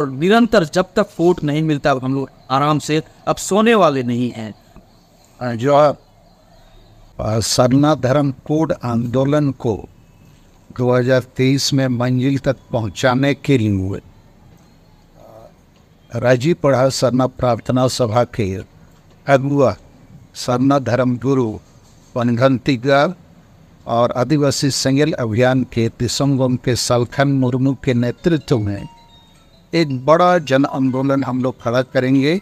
और निरंतर जब तक फोट नहीं मिलता हम लोग आराम से अब सोने वाले नहीं हैं जो सरना धर्म कोड आंदोलन को 2023 में मंजिल तक पहुंचाने के लिए राजीव पढ़ा सरना प्रार्थना सभा के अगुआ सरना धर्म गुरु पनघंतीगर और आदिवासी संगल अभियान के तिसंगम के सलखन मुर्मू के नेतृत्व में एक बड़ा जन आंदोलन हम लोग खड़ा करेंगे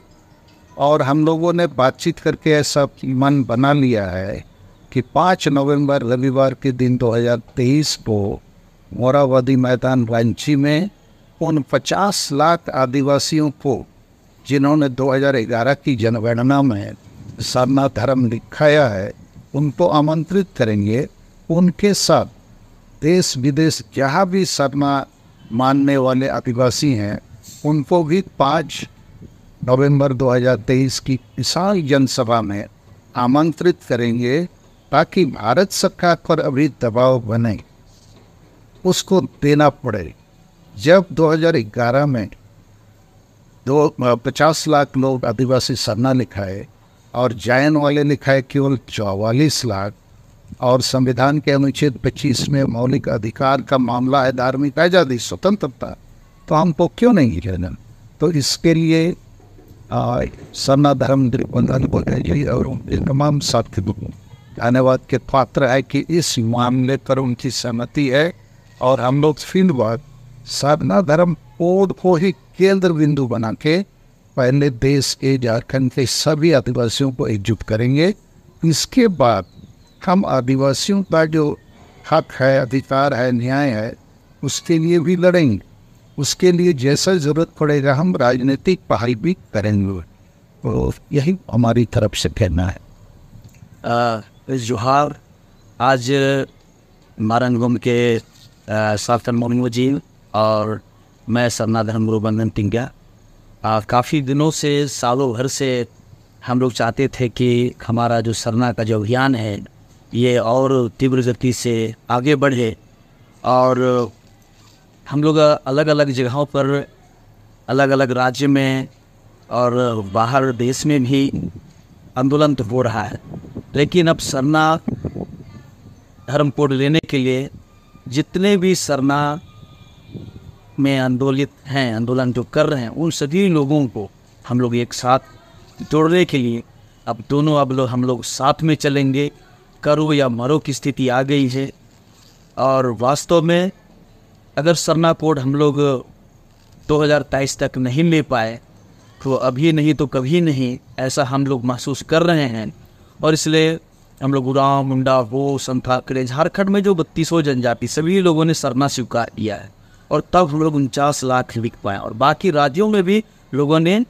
और हम लोगों ने बातचीत करके ऐसा मन बना लिया है कि 5 नवंबर रविवार के दिन 2023 को मोरावादी मैदान रांची में उन 50 लाख आदिवासियों को जिन्होंने 2011 की जनगणना में सरना धर्म लिखाया है उनको आमंत्रित करेंगे उनके साथ देश विदेश जहाँ भी सरना मानने वाले आदिवासी हैं उनको भी पाँच नवंबर 2023 की किसान जनसभा में आमंत्रित करेंगे ताकि भारत सरकार पर अभी दबाव बने उसको देना पड़े जब 2011 में दो पचास लाख लोग आदिवासी सरना लिखाए और जैन वाले लिखाए केवल चौवालीस लाख और संविधान के अनुच्छेद 25 में मौलिक अधिकार का मामला है धार्मिक आज़ादी स्वतंत्रता तो हमको क्यों नहीं कहना तो इसके लिए सरना धर्म और उनके तमाम साथियों धन्यवाद के पात्र है कि इस मामले पर उनकी सहमति है और हम लोग फिर बाद सरना धर्म कोड को ही केंद्र बिंदु बना के पहले देश के झारखंड के सभी आदिवासियों को एकजुट करेंगे इसके बाद हम आदिवासियों का जो हक है अधिकार है न्याय है उसके लिए भी लड़ेंगे उसके लिए जैसा ज़रूरत पड़ेगा हम राजनीतिक पहाड़ी भी करेंगे तो यही हमारी तरफ से कहना है जोहार आज मारंगम के सातन मोमिन जी और मैं सरना धर्म गुरुबंधन टिंगा काफ़ी दिनों से सालों भर से हम लोग चाहते थे कि हमारा जो सरना का जो अभियान है ये और तीव्र गति से आगे बढ़े और हम लोग अलग अलग जगहों पर अलग अलग राज्य में और बाहर देश में भी आंदोलन तो हो रहा है लेकिन अब सरना धर्म कोड लेने के लिए जितने भी सरना में आंदोलित हैं आंदोलन जो कर रहे हैं उन सभी लोगों को हम लोग एक साथ जोड़ने के लिए अब दोनों अब लोग हम लोग साथ में चलेंगे करो या मरो की स्थिति आ गई है और वास्तव में अगर सरना कोड हम लोग दो हज़ार तेईस तक नहीं ले पाए तो अभी नहीं तो कभी नहीं ऐसा हम लोग महसूस कर रहे हैं और इसलिए हम लोग गुराव मुंडा वो संत ठाकरे झारखंड में जो बत्तीसों जनजाति सभी लोगों ने सरना स्वीकार किया है और तब हम लोग उनचास लाख लिख पाए और बाकी राज्यों में भी लोगों ने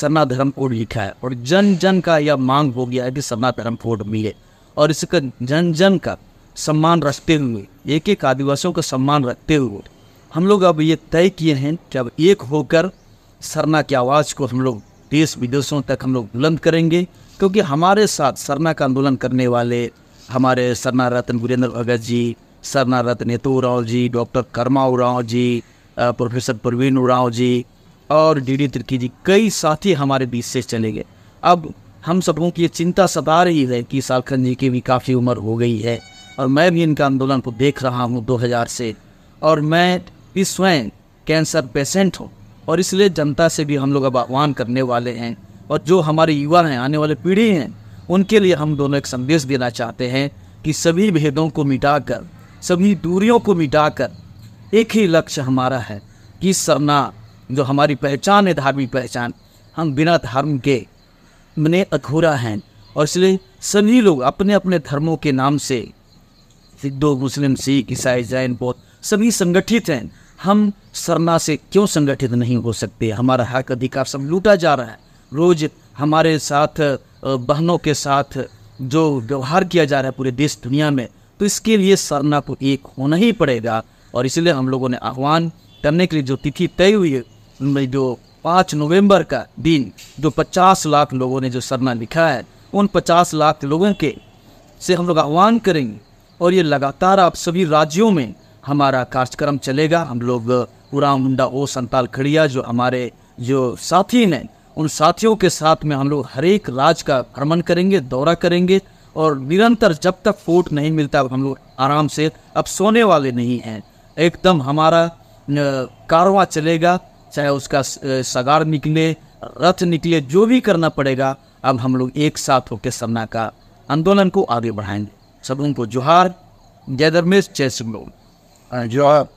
सरना धर्म कोड लिखा है और जन जन का यह मांग हो गया है कि सरना धर्म कोड मिले और इसका जन जन का सम्मान रखते हुए एक एक आदिवासियों का सम्मान रखते हुए हम लोग अब ये तय किए हैं कि अब एक होकर सरना की आवाज़ को हम लोग देश विदेशों तक हम लोग बुलंद करेंगे क्योंकि हमारे साथ सरना का आंदोलन करने वाले हमारे सरना रत्न वीरेंद्र भगत जी सरना रत्न नेतू राव जी डॉक्टर कर्मा उराव जी प्रोफेसर प्रवीण उराव जी और डी डी तिर्की जी कई साथी हमारे बीच से चले गए अब हम सबों की चिंता सता रही है कि सालखंड जी की भी काफ़ी उम्र हो गई है और मैं भी इनका आंदोलन को देख रहा हूँ 2000 से और मैं भी स्वयं कैंसर पेशेंट हूँ और इसलिए जनता से भी हम लोग अब आह्वान करने वाले हैं और जो हमारे युवा हैं आने वाले पीढ़ी हैं उनके लिए हम दोनों एक संदेश देना चाहते हैं कि सभी भेदों को मिटाकर सभी दूरियों को मिटाकर एक ही लक्ष्य हमारा है कि सरना जो हमारी पहचान है धार्मिक पहचान हम बिना धर्म के मने अधूरा है और इसलिए सभी लोग अपने अपने धर्मों के नाम से हिंदू मुस्लिम सिख ईसाई जैन बौद्ध सभी संगठित हैं हम सरना से क्यों संगठित नहीं हो सकते हमारा हक अधिकार सब लूटा जा रहा है रोज हमारे साथ बहनों के साथ जो व्यवहार किया जा रहा है पूरे देश दुनिया में तो इसके लिए सरना को एक होना ही पड़ेगा और इसलिए हम लोगों ने आह्वान करने के लिए जो तिथि तय हुई है उनमें जो पाँच नवंबर का दिन जो पचास लाख लोगों ने जो सरना लिखा है उन पचास लाख लोगों के से हम लोग आह्वान करेंगे और ये लगातार आप सभी राज्यों में हमारा कार्यक्रम चलेगा हम लोग पूरा मुंडा ओ संताल खड़िया जो हमारे जो साथी ने उन साथियों के साथ में हम लोग हर एक राज्य का भ्रमण करेंगे दौरा करेंगे और निरंतर जब तक फोट नहीं मिलता हम लोग आराम से अब सोने वाले नहीं हैं एकदम हमारा कारवा चलेगा चाहे उसका सगार निकले रथ निकले जो भी करना पड़ेगा अब हम लोग एक साथ होकर सपना का आंदोलन को आगे बढ़ाएंगे सब उनको जोहार जय धर्मेश जय सिंह जोहार